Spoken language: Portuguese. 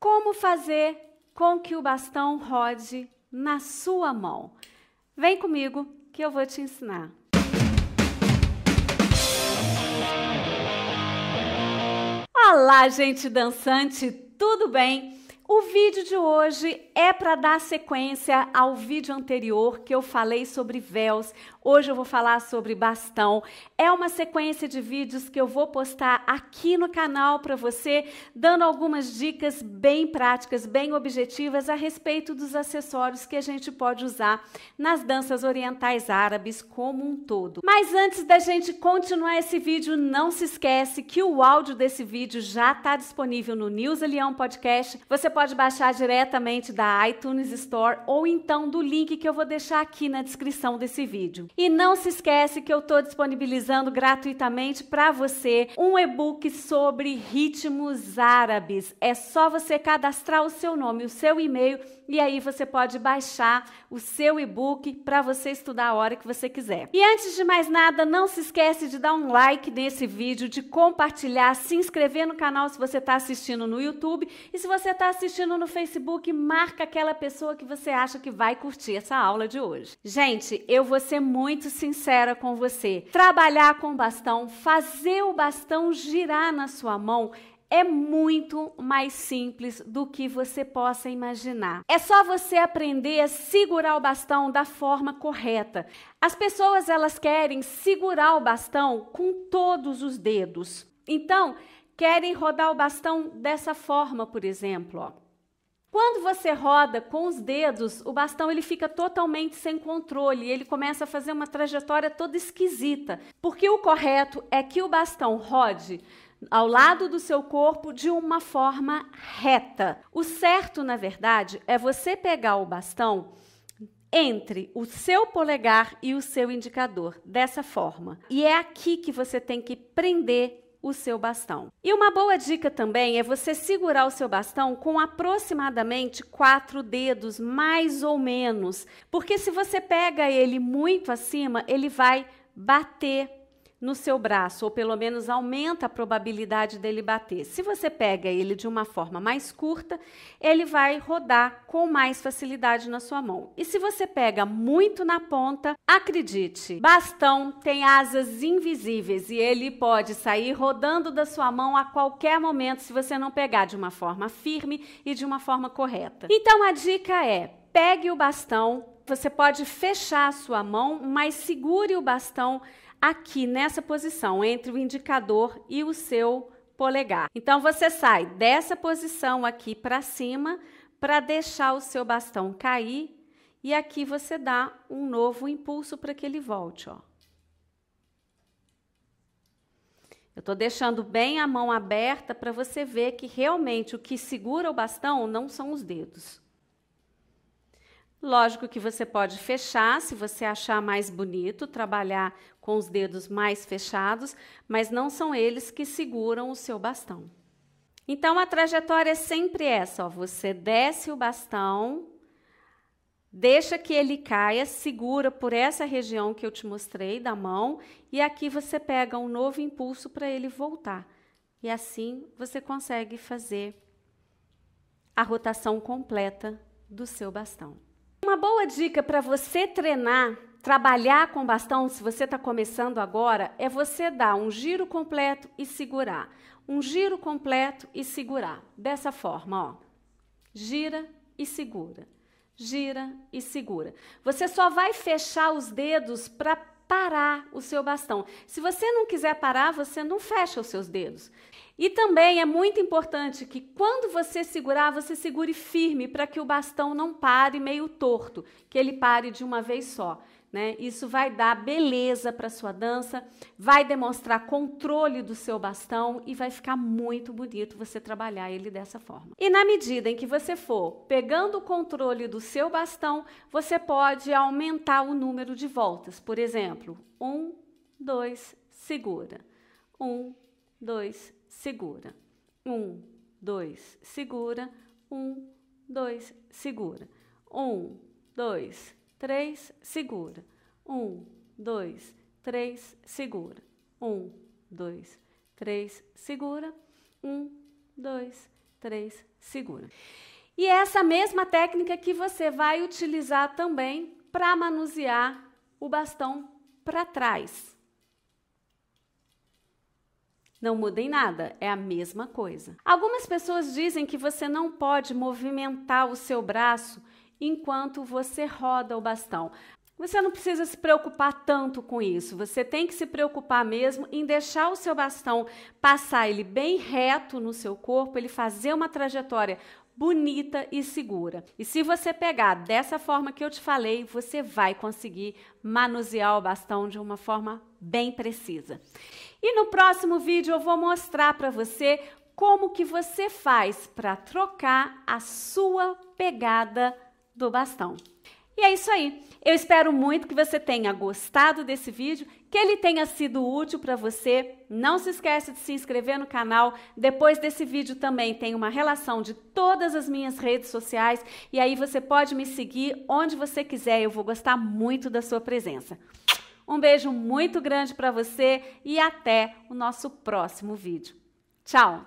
Como fazer com que o bastão rode na sua mão? Vem comigo que eu vou te ensinar. Olá, gente dançante, tudo bem? O vídeo de hoje é para dar sequência ao vídeo anterior que eu falei sobre véus. Hoje eu vou falar sobre bastão. É uma sequência de vídeos que eu vou postar aqui no canal para você, dando algumas dicas bem práticas, bem objetivas a respeito dos acessórios que a gente pode usar nas danças orientais árabes como um todo. Mas antes da gente continuar esse vídeo, não se esquece que o áudio desse vídeo já está disponível no News Leão Podcast. Você pode pode baixar diretamente da iTunes Store ou então do link que eu vou deixar aqui na descrição desse vídeo. E não se esquece que eu estou disponibilizando gratuitamente para você um e-book sobre ritmos árabes. É só você cadastrar o seu nome, o seu e-mail e aí você pode baixar o seu e-book para você estudar a hora que você quiser. E antes de mais nada, não se esquece de dar um like nesse vídeo, de compartilhar, se inscrever no canal se você está assistindo no YouTube e se você está assistindo assistindo no Facebook, marca aquela pessoa que você acha que vai curtir essa aula de hoje. Gente, eu vou ser muito sincera com você. Trabalhar com bastão, fazer o bastão girar na sua mão é muito mais simples do que você possa imaginar. É só você aprender a segurar o bastão da forma correta. As pessoas elas querem segurar o bastão com todos os dedos. Então, querem rodar o bastão dessa forma, por exemplo. Ó. Quando você roda com os dedos, o bastão ele fica totalmente sem controle e ele começa a fazer uma trajetória toda esquisita, porque o correto é que o bastão rode ao lado do seu corpo de uma forma reta. O certo, na verdade, é você pegar o bastão entre o seu polegar e o seu indicador, dessa forma. E é aqui que você tem que prender o seu bastão. E uma boa dica também é você segurar o seu bastão com aproximadamente quatro dedos, mais ou menos, porque se você pega ele muito acima, ele vai bater no seu braço, ou pelo menos aumenta a probabilidade dele bater. Se você pega ele de uma forma mais curta, ele vai rodar com mais facilidade na sua mão. E se você pega muito na ponta, acredite, bastão tem asas invisíveis e ele pode sair rodando da sua mão a qualquer momento se você não pegar de uma forma firme e de uma forma correta. Então a dica é: pegue o bastão você pode fechar a sua mão, mas segure o bastão aqui nessa posição, entre o indicador e o seu polegar. Então você sai dessa posição aqui para cima para deixar o seu bastão cair e aqui você dá um novo impulso para que ele volte, ó. Eu estou deixando bem a mão aberta para você ver que realmente o que segura o bastão não são os dedos. Lógico que você pode fechar se você achar mais bonito, trabalhar com os dedos mais fechados, mas não são eles que seguram o seu bastão. Então a trajetória é sempre essa: ó, você desce o bastão, deixa que ele caia, segura por essa região que eu te mostrei da mão, e aqui você pega um novo impulso para ele voltar. E assim você consegue fazer a rotação completa do seu bastão. Uma boa dica para você treinar, trabalhar com bastão, se você está começando agora, é você dar um giro completo e segurar. Um giro completo e segurar. Dessa forma, ó. Gira e segura. Gira e segura. Você só vai fechar os dedos para parar o seu bastão. Se você não quiser parar, você não fecha os seus dedos. E também é muito importante que quando você segurar, você segure firme para que o bastão não pare meio torto, que ele pare de uma vez só. Né? Isso vai dar beleza para sua dança, vai demonstrar controle do seu bastão e vai ficar muito bonito você trabalhar ele dessa forma. E na medida em que você for pegando o controle do seu bastão, você pode aumentar o número de voltas. Por exemplo, um, dois, segura. Um, dois, segura. Um, dois, segura. Um, dois, segura. Um, dois, segura. Um, dois, 3, segura. 1, 2, 3, segura. 1, 2, 3, segura. 1, 2, 3, segura. E é essa mesma técnica que você vai utilizar também para manusear o bastão para trás. Não mudem em nada, é a mesma coisa. Algumas pessoas dizem que você não pode movimentar o seu braço enquanto você roda o bastão. Você não precisa se preocupar tanto com isso. Você tem que se preocupar mesmo em deixar o seu bastão passar ele bem reto no seu corpo, ele fazer uma trajetória bonita e segura. E se você pegar dessa forma que eu te falei, você vai conseguir manusear o bastão de uma forma bem precisa. E no próximo vídeo eu vou mostrar para você como que você faz para trocar a sua pegada do bastão. E é isso aí. Eu espero muito que você tenha gostado desse vídeo, que ele tenha sido útil para você. Não se esqueça de se inscrever no canal. Depois desse vídeo também tem uma relação de todas as minhas redes sociais e aí você pode me seguir onde você quiser. Eu vou gostar muito da sua presença. Um beijo muito grande para você e até o nosso próximo vídeo. Tchau.